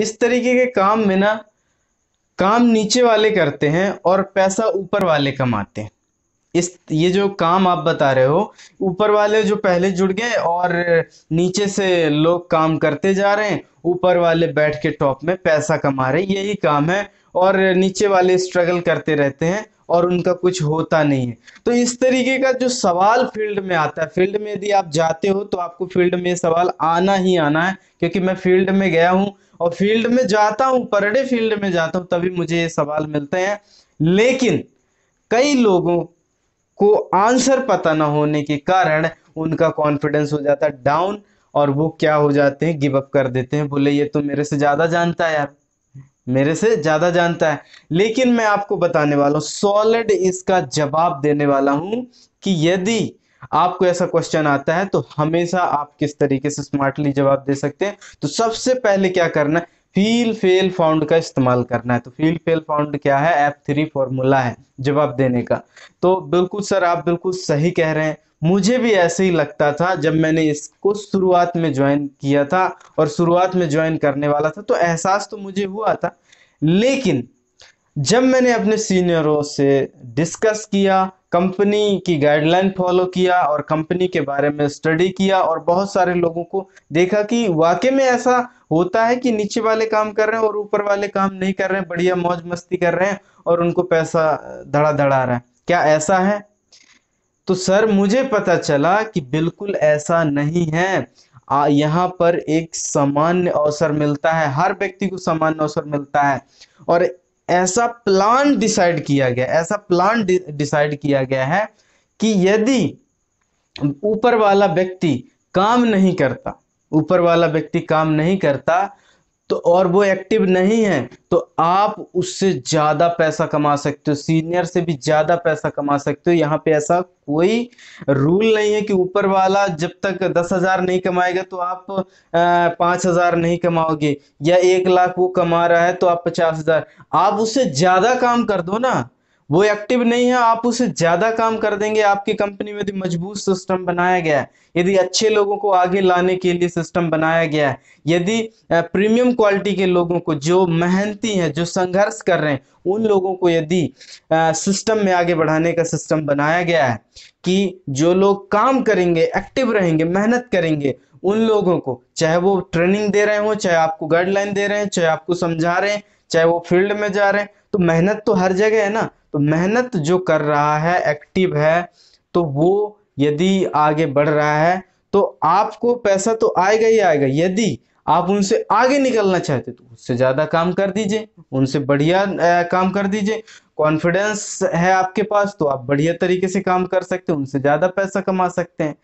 इस तरीके के काम में ना काम नीचे वाले करते हैं और पैसा ऊपर वाले कमाते हैं इस ये जो काम आप बता रहे हो ऊपर वाले जो पहले जुड़ गए और नीचे से लोग काम करते जा रहे हैं ऊपर वाले बैठ के टॉप में पैसा कमा रहे यही काम है और नीचे वाले स्ट्रगल करते रहते हैं और उनका कुछ होता नहीं है तो इस तरीके का जो सवाल फील्ड में आता है फील्ड में यदि आप जाते हो तो आपको फील्ड में सवाल आना ही आना है क्योंकि मैं फील्ड में गया हूं और फील्ड में जाता हूं पर डे फील्ड में जाता हूं तभी मुझे ये सवाल मिलते हैं लेकिन कई लोगों को आंसर पता ना होने के कारण उनका कॉन्फिडेंस हो जाता है डाउन और वो क्या हो जाते हैं गिव अप कर देते हैं बोले ये तो मेरे से ज्यादा जानता है यार मेरे से ज़्यादा जानता है लेकिन मैं आपको बताने वाला हूं सॉलिड इसका जवाब देने वाला हूं कि यदि आपको ऐसा क्वेश्चन आता है तो हमेशा आप किस तरीके से स्मार्टली जवाब दे सकते हैं तो सबसे पहले क्या करना है फील फेल फाउंड का इस्तेमाल करना है तो फील फेल फाउंड क्या है एफ थ्री फॉर्मूला है जवाब देने का तो बिल्कुल सर आप बिल्कुल सही कह रहे हैं मुझे भी ऐसे ही लगता था जब मैंने इसको शुरुआत में ज्वाइन किया था और शुरुआत में ज्वाइन करने वाला था तो एहसास तो मुझे हुआ था लेकिन जब मैंने अपने सीनियरों से डिस्कस किया कंपनी की गाइडलाइन फॉलो किया और कंपनी के बारे में स्टडी किया और बहुत सारे लोगों को देखा कि वाकई में ऐसा होता है कि नीचे वाले काम कर रहे हैं और ऊपर वाले काम नहीं कर रहे हैं बढ़िया मौज मस्ती कर रहे हैं और उनको पैसा धड़ा धड़ा रहा है क्या ऐसा है तो सर मुझे पता चला कि बिल्कुल ऐसा नहीं है यहाँ पर एक सामान्य अवसर मिलता है हर व्यक्ति को सामान्य अवसर मिलता है और ऐसा प्लान डिसाइड किया गया ऐसा प्लान डिसाइड किया गया है कि यदि ऊपर वाला व्यक्ति काम नहीं करता ऊपर वाला व्यक्ति काम नहीं करता तो और वो एक्टिव नहीं है तो आप उससे ज़्यादा पैसा कमा सकते हो सीनियर से भी ज़्यादा पैसा कमा सकते हो यहाँ पे ऐसा कोई रूल नहीं है कि ऊपर वाला जब तक दस हज़ार नहीं कमाएगा तो आप पांच हज़ार नहीं कमाओगे या एक लाख वो कमा रहा है तो आप पचास हज़ार आप उससे ज़्यादा काम कर दो ना वो एक्टिव नहीं है आप उसे ज्यादा काम कर देंगे आपकी कंपनी में यदि मजबूत सिस्टम बनाया गया है यदि अच्छे लोगों को आगे लाने के लिए सिस्टम बनाया गया है यदि प्रीमियम क्वालिटी के लोगों को जो मेहनती हैं जो संघर्ष कर रहे हैं उन लोगों को यदि सिस्टम में आगे बढ़ाने का सिस्टम बनाया गया है कि जो लोग काम करेंगे एक्टिव रहेंगे मेहनत करेंगे उन लोगों को चाहे वो ट्रेनिंग दे रहे हो चाहे आपको गाइडलाइन दे रहे हैं चाहे आपको समझा रहे हैं चाहे वो फील्ड में जा रहे हैं तो मेहनत तो हर जगह है ना तो मेहनत जो कर रहा है एक्टिव है तो वो यदि आगे बढ़ रहा है तो आपको पैसा तो आएगा ही आएगा यदि आप उनसे आगे निकलना चाहते तो उससे ज़्यादा काम कर दीजिए उनसे बढ़िया काम कर दीजिए कॉन्फिडेंस है आपके पास तो आप बढ़िया तरीके से काम कर सकते हैं उनसे ज़्यादा पैसा कमा सकते हैं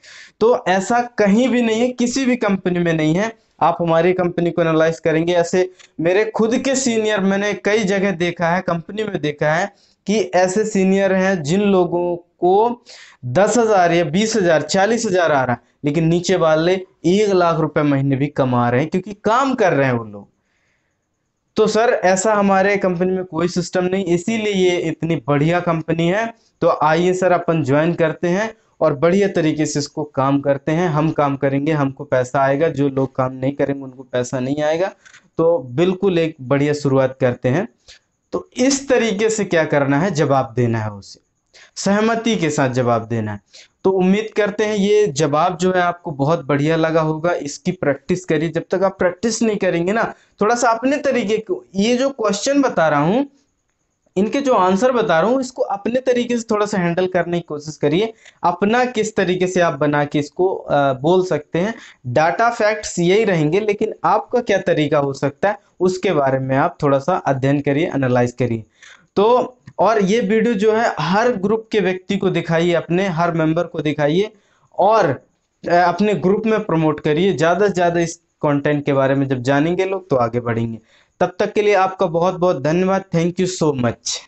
तो ऐसा कहीं भी नहीं है किसी भी कंपनी में नहीं है आप हमारी कंपनी को एनालाइज करेंगे ऐसे मेरे खुद के सीनियर मैंने कई जगह देखा है कंपनी में देखा है कि ऐसे सीनियर हैं जिन लोगों को दस हजार या बीस हजार चालीस हजार आ रहा है लेकिन नीचे वाले एक लाख रुपए महीने भी कमा रहे हैं क्योंकि काम कर रहे हैं वो लोग तो सर ऐसा हमारे कंपनी में कोई सिस्टम नहीं इसीलिए ये इतनी बढ़िया कंपनी है तो आइए सर अपन ज्वाइन करते हैं और बढ़िया तरीके से इसको काम करते हैं हम काम करेंगे हमको पैसा आएगा जो लोग काम नहीं करेंगे उनको पैसा नहीं आएगा तो बिल्कुल एक बढ़िया शुरुआत करते हैं तो इस तरीके से क्या करना है जवाब देना है उसे सहमति के साथ जवाब देना है तो उम्मीद करते हैं ये जवाब जो है आपको बहुत बढ़िया लगा होगा इसकी प्रैक्टिस करिए जब तक आप प्रैक्टिस नहीं करेंगे ना थोड़ा सा अपने तरीके को ये जो क्वेश्चन बता रहा हूं इनके जो आंसर बता रहा हूँ इसको अपने तरीके से थोड़ा सा हैंडल करने की कोशिश करिए अपना किस तरीके से आप बना के इसको बोल सकते हैं डाटा फैक्ट्स यही रहेंगे लेकिन आपका क्या तरीका हो सकता है उसके बारे में आप थोड़ा सा अध्ययन करिए एनालाइज करिए तो और ये वीडियो जो है हर ग्रुप के व्यक्ति को दिखाइए अपने हर मेंबर को दिखाइए और अपने ग्रुप में प्रमोट करिए ज़्यादा से ज़्यादा इस कंटेंट के बारे में जब जानेंगे लोग तो आगे बढ़ेंगे तब तक के लिए आपका बहुत बहुत धन्यवाद थैंक यू सो मच